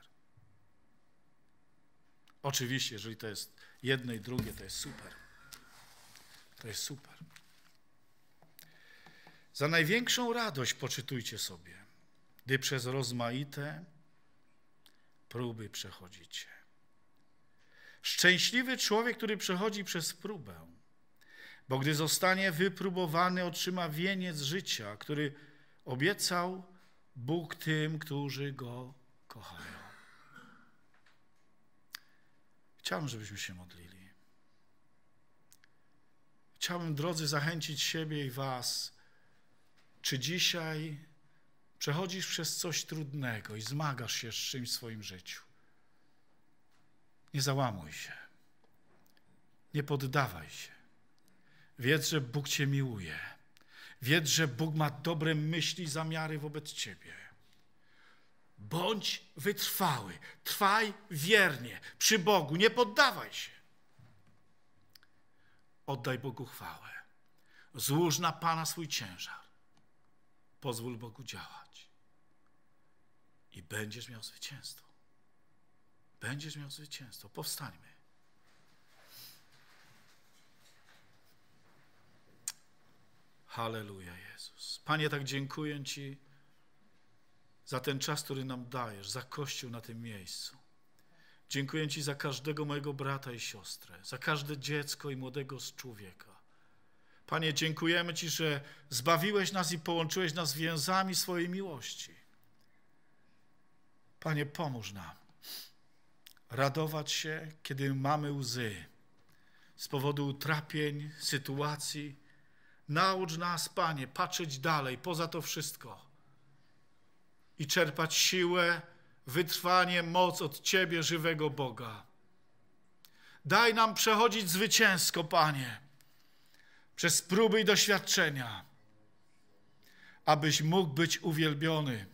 Oczywiście, jeżeli to jest jedno i drugie, to jest super. To jest super. Za największą radość poczytujcie sobie gdy przez rozmaite próby przechodzicie. Szczęśliwy człowiek, który przechodzi przez próbę, bo gdy zostanie wypróbowany, otrzyma wieniec życia, który obiecał Bóg tym, którzy go kochają. Chciałbym, żebyśmy się modlili. Chciałbym, drodzy, zachęcić siebie i Was, czy dzisiaj Przechodzisz przez coś trudnego i zmagasz się z czymś w swoim życiu. Nie załamuj się. Nie poddawaj się. Wiedz, że Bóg Cię miłuje. Wiedz, że Bóg ma dobre myśli i zamiary wobec Ciebie. Bądź wytrwały, trwaj wiernie przy Bogu, nie poddawaj się. Oddaj Bogu chwałę. Złóż na Pana swój ciężar. Pozwól Bogu działać. I będziesz miał zwycięstwo. Będziesz miał zwycięstwo. Powstańmy. Halleluja, Jezus. Panie, tak dziękuję Ci za ten czas, który nam dajesz, za Kościół na tym miejscu. Dziękuję Ci za każdego mojego brata i siostrę, za każde dziecko i młodego człowieka. Panie, dziękujemy Ci, że zbawiłeś nas i połączyłeś nas więzami swojej miłości. Panie, pomóż nam radować się, kiedy mamy łzy z powodu utrapień, sytuacji. Naucz nas, Panie, patrzeć dalej, poza to wszystko i czerpać siłę, wytrwanie, moc od Ciebie, żywego Boga. Daj nam przechodzić zwycięsko, Panie, przez próby i doświadczenia, abyś mógł być uwielbiony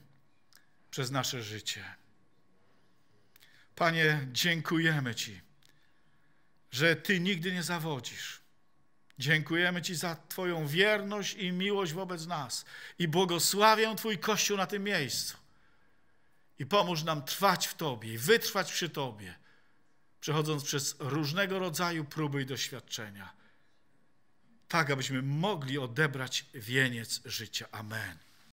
przez nasze życie. Panie, dziękujemy Ci, że Ty nigdy nie zawodzisz. Dziękujemy Ci za Twoją wierność i miłość wobec nas i błogosławię Twój Kościół na tym miejscu. I pomóż nam trwać w Tobie i wytrwać przy Tobie, przechodząc przez różnego rodzaju próby i doświadczenia tak abyśmy mogli odebrać wieniec życia. Amen.